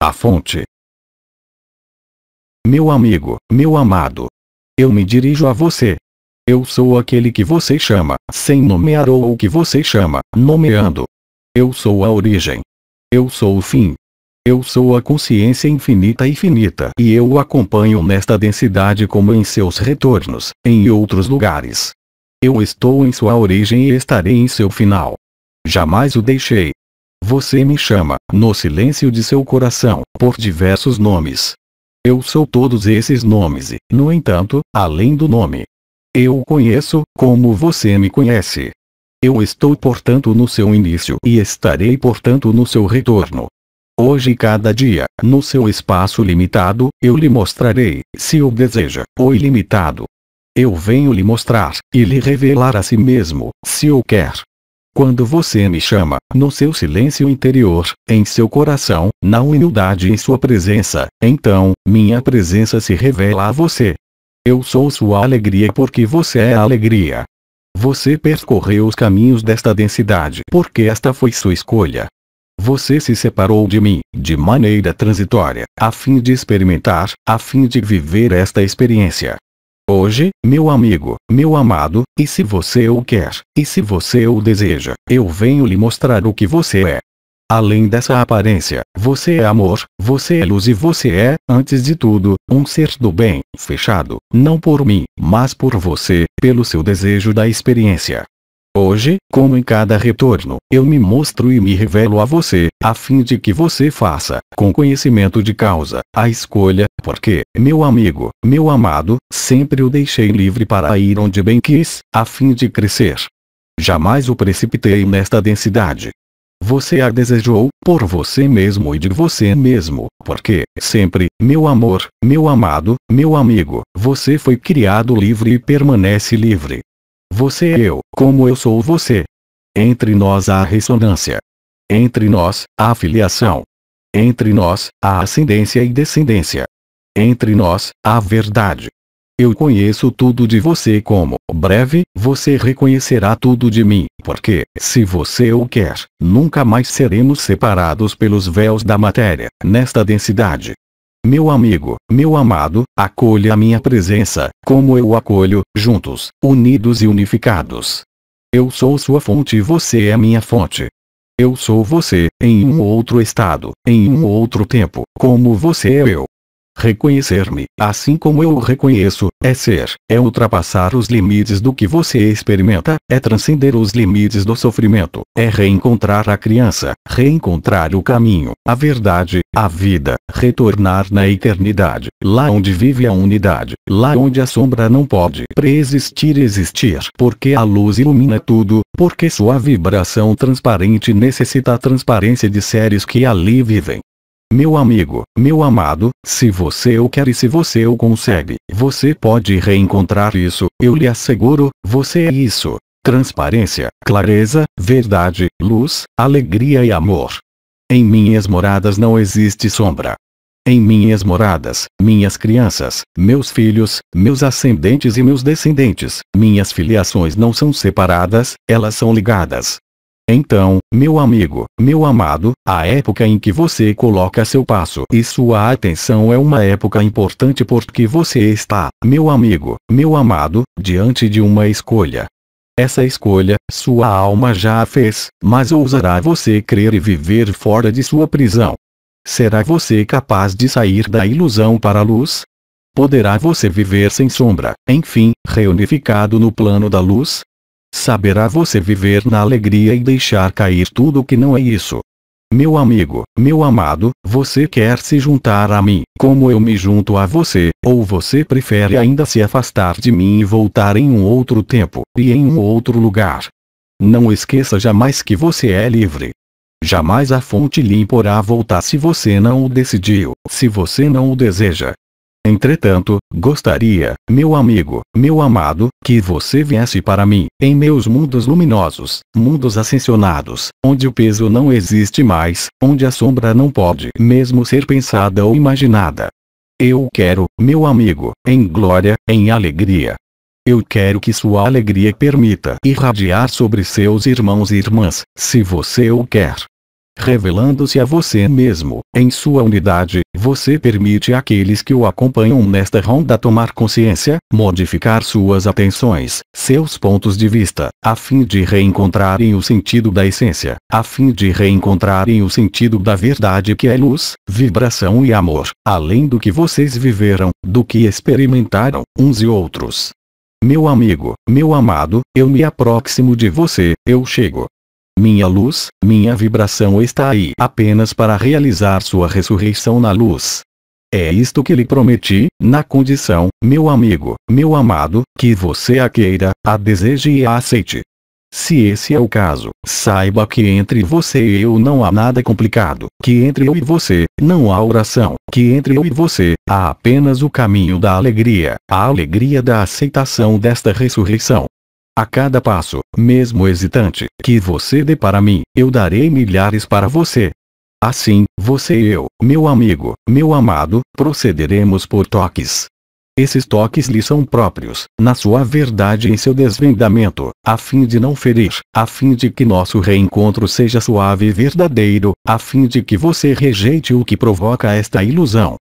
A fonte. Meu amigo, meu amado. Eu me dirijo a você. Eu sou aquele que você chama, sem nomear ou o que você chama, nomeando. Eu sou a origem. Eu sou o fim. Eu sou a consciência infinita e finita e eu o acompanho nesta densidade como em seus retornos, em outros lugares. Eu estou em sua origem e estarei em seu final. Jamais o deixei, você me chama, no silêncio de seu coração, por diversos nomes. Eu sou todos esses nomes e, no entanto, além do nome. Eu o conheço, como você me conhece. Eu estou portanto no seu início e estarei portanto no seu retorno. Hoje e cada dia, no seu espaço limitado, eu lhe mostrarei, se o deseja, o ilimitado. Eu venho lhe mostrar, e lhe revelar a si mesmo, se o quer. Quando você me chama, no seu silêncio interior, em seu coração, na humildade em sua presença, então, minha presença se revela a você. Eu sou sua alegria porque você é a alegria. Você percorreu os caminhos desta densidade porque esta foi sua escolha. Você se separou de mim, de maneira transitória, a fim de experimentar, a fim de viver esta experiência. Hoje, meu amigo, meu amado, e se você o quer, e se você o deseja, eu venho lhe mostrar o que você é. Além dessa aparência, você é amor, você é luz e você é, antes de tudo, um ser do bem, fechado, não por mim, mas por você, pelo seu desejo da experiência, Hoje, como em cada retorno, eu me mostro e me revelo a você, a fim de que você faça, com conhecimento de causa, a escolha, porque, meu amigo, meu amado, sempre o deixei livre para ir onde bem quis, a fim de crescer. Jamais o precipitei nesta densidade. Você a desejou, por você mesmo e de você mesmo, porque, sempre, meu amor, meu amado, meu amigo, você foi criado livre e permanece livre. Você é eu, como eu sou você. Entre nós há ressonância. Entre nós, há filiação. Entre nós, há ascendência e descendência. Entre nós, há verdade. Eu conheço tudo de você como, breve, você reconhecerá tudo de mim, porque, se você o quer, nunca mais seremos separados pelos véus da matéria, nesta densidade, meu amigo, meu amado, acolha a minha presença, como eu acolho, juntos, unidos e unificados. Eu sou sua fonte e você é minha fonte. Eu sou você, em um outro estado, em um outro tempo, como você é eu, Reconhecer-me, assim como eu o reconheço, é ser, é ultrapassar os limites do que você experimenta, é transcender os limites do sofrimento, é reencontrar a criança, reencontrar o caminho, a verdade, a vida, retornar na eternidade, lá onde vive a unidade, lá onde a sombra não pode preexistir existir, porque a luz ilumina tudo, porque sua vibração transparente necessita a transparência de seres que ali vivem. Meu amigo, meu amado, se você o quer e se você o consegue, você pode reencontrar isso, eu lhe asseguro, você é isso. Transparência, clareza, verdade, luz, alegria e amor. Em minhas moradas não existe sombra. Em minhas moradas, minhas crianças, meus filhos, meus ascendentes e meus descendentes, minhas filiações não são separadas, elas são ligadas. Então, meu amigo, meu amado, a época em que você coloca seu passo e sua atenção é uma época importante porque você está, meu amigo, meu amado, diante de uma escolha. Essa escolha, sua alma já a fez, mas ousará você crer e viver fora de sua prisão? Será você capaz de sair da ilusão para a luz? Poderá você viver sem sombra, enfim, reunificado no plano da luz? saberá você viver na alegria e deixar cair tudo que não é isso. Meu amigo, meu amado, você quer se juntar a mim, como eu me junto a você, ou você prefere ainda se afastar de mim e voltar em um outro tempo, e em um outro lugar? Não esqueça jamais que você é livre. Jamais a fonte lhe imporá voltar se você não o decidiu, se você não o deseja, Entretanto, gostaria, meu amigo, meu amado, que você viesse para mim, em meus mundos luminosos, mundos ascensionados, onde o peso não existe mais, onde a sombra não pode mesmo ser pensada ou imaginada. Eu quero, meu amigo, em glória, em alegria. Eu quero que sua alegria permita irradiar sobre seus irmãos e irmãs, se você o quer revelando-se a você mesmo. Em sua unidade, você permite àqueles que o acompanham nesta ronda tomar consciência, modificar suas atenções, seus pontos de vista, a fim de reencontrarem o sentido da essência, a fim de reencontrarem o sentido da verdade que é luz, vibração e amor, além do que vocês viveram, do que experimentaram, uns e outros. Meu amigo, meu amado, eu me aproximo de você, eu chego, minha luz, minha vibração está aí apenas para realizar sua ressurreição na luz. É isto que lhe prometi, na condição, meu amigo, meu amado, que você a queira, a deseje e a aceite. Se esse é o caso, saiba que entre você e eu não há nada complicado, que entre eu e você, não há oração, que entre eu e você, há apenas o caminho da alegria, a alegria da aceitação desta ressurreição, a cada passo, mesmo hesitante, que você dê para mim, eu darei milhares para você. Assim, você e eu, meu amigo, meu amado, procederemos por toques. Esses toques lhe são próprios, na sua verdade e em seu desvendamento, a fim de não ferir, a fim de que nosso reencontro seja suave e verdadeiro, a fim de que você rejeite o que provoca esta ilusão,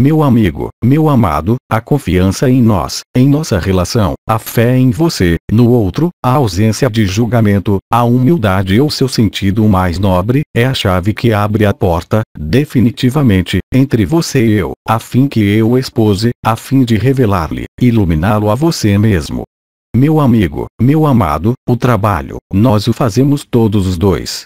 meu amigo, meu amado, a confiança em nós, em nossa relação, a fé em você, no outro, a ausência de julgamento, a humildade ou seu sentido mais nobre, é a chave que abre a porta, definitivamente, entre você e eu, a fim que eu expose, a fim de revelar-lhe, iluminá-lo a você mesmo. Meu amigo, meu amado, o trabalho, nós o fazemos todos os dois,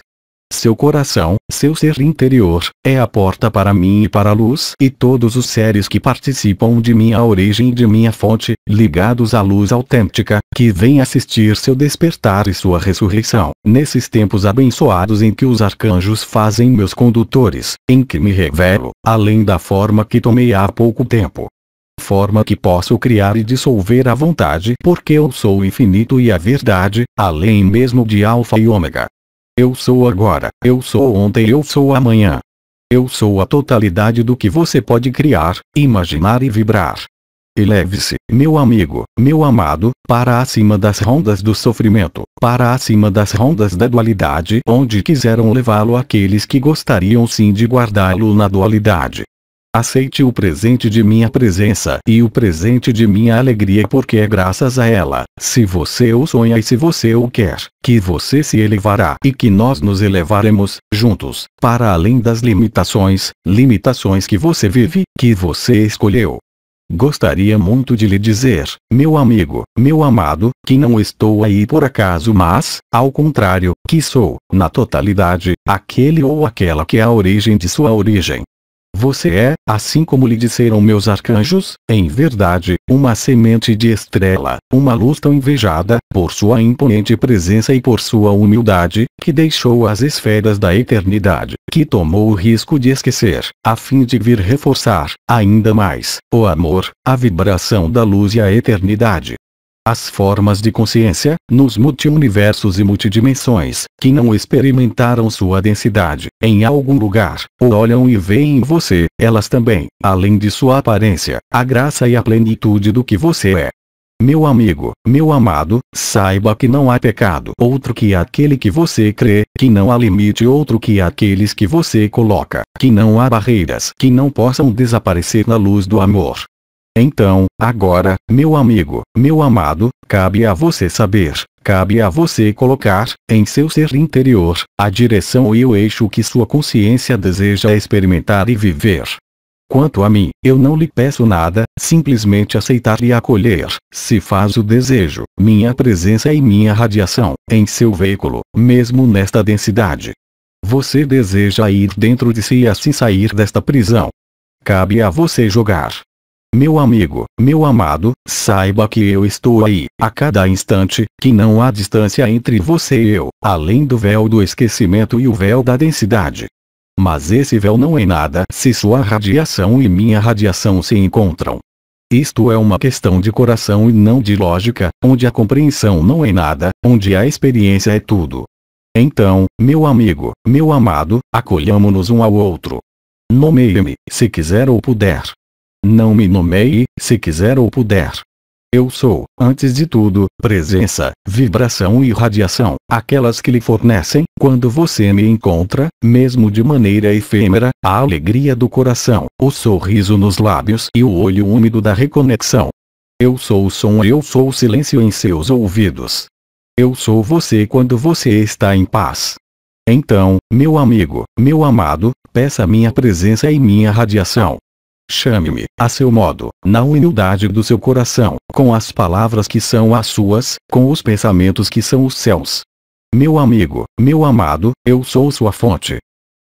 seu coração, seu ser interior, é a porta para mim e para a luz e todos os seres que participam de minha origem e de minha fonte, ligados à luz autêntica, que vem assistir seu despertar e sua ressurreição. Nesses tempos abençoados em que os arcanjos fazem meus condutores, em que me revelo, além da forma que tomei há pouco tempo forma que posso criar e dissolver à vontade, porque eu sou o infinito e a verdade, além mesmo de alfa e ômega. Eu sou agora, eu sou ontem, eu sou amanhã. Eu sou a totalidade do que você pode criar, imaginar e vibrar. Eleve-se, meu amigo, meu amado, para acima das rondas do sofrimento, para acima das rondas da dualidade, onde quiseram levá-lo aqueles que gostariam sim de guardá-lo na dualidade. Aceite o presente de minha presença e o presente de minha alegria porque é graças a ela, se você o sonha e se você o quer, que você se elevará e que nós nos elevaremos, juntos, para além das limitações, limitações que você vive, que você escolheu. Gostaria muito de lhe dizer, meu amigo, meu amado, que não estou aí por acaso mas, ao contrário, que sou, na totalidade, aquele ou aquela que é a origem de sua origem, você é, assim como lhe disseram meus arcanjos, em verdade, uma semente de estrela, uma luz tão invejada, por sua imponente presença e por sua humildade, que deixou as esferas da eternidade, que tomou o risco de esquecer, a fim de vir reforçar, ainda mais, o amor, a vibração da luz e a eternidade as formas de consciência, nos multiuniversos e multidimensões, que não experimentaram sua densidade, em algum lugar, ou olham e veem em você, elas também, além de sua aparência, a graça e a plenitude do que você é. Meu amigo, meu amado, saiba que não há pecado outro que aquele que você crê, que não há limite outro que aqueles que você coloca, que não há barreiras que não possam desaparecer na luz do amor, então, agora, meu amigo, meu amado, cabe a você saber, cabe a você colocar, em seu ser interior, a direção e o eixo que sua consciência deseja experimentar e viver. Quanto a mim, eu não lhe peço nada, simplesmente aceitar e acolher, se faz o desejo, minha presença e minha radiação, em seu veículo, mesmo nesta densidade. Você deseja ir dentro de si e assim sair desta prisão. Cabe a você jogar, meu amigo, meu amado, saiba que eu estou aí, a cada instante, que não há distância entre você e eu, além do véu do esquecimento e o véu da densidade. Mas esse véu não é nada se sua radiação e minha radiação se encontram. Isto é uma questão de coração e não de lógica, onde a compreensão não é nada, onde a experiência é tudo. Então, meu amigo, meu amado, acolhamos-nos um ao outro. Nomeie-me, se quiser ou puder. Não me nomeie, se quiser ou puder. Eu sou, antes de tudo, presença, vibração e radiação, aquelas que lhe fornecem, quando você me encontra, mesmo de maneira efêmera, a alegria do coração, o sorriso nos lábios e o olho úmido da reconexão. Eu sou o som, e eu sou o silêncio em seus ouvidos. Eu sou você quando você está em paz. Então, meu amigo, meu amado, peça minha presença e minha radiação, Chame-me, a seu modo, na humildade do seu coração, com as palavras que são as suas, com os pensamentos que são os céus. Meu amigo, meu amado, eu sou sua fonte.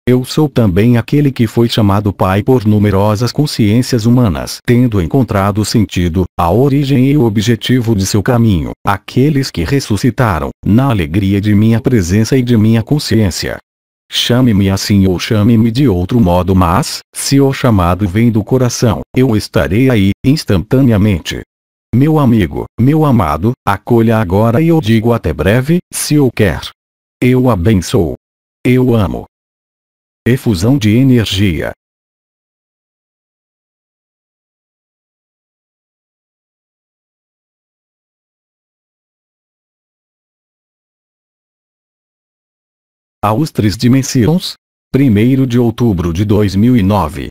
Eu sou também aquele que foi chamado Pai por numerosas consciências humanas, tendo encontrado o sentido, a origem e o objetivo de seu caminho, aqueles que ressuscitaram, na alegria de minha presença e de minha consciência, Chame-me assim ou chame-me de outro modo mas, se o chamado vem do coração, eu estarei aí, instantaneamente. Meu amigo, meu amado, acolha agora e eu digo até breve, se o quer. Eu abençoo. Eu amo. Efusão de energia. aos três dimensions, 1 de outubro de 2009.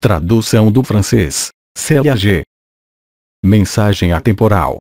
Tradução do francês, Célia G. Mensagem atemporal.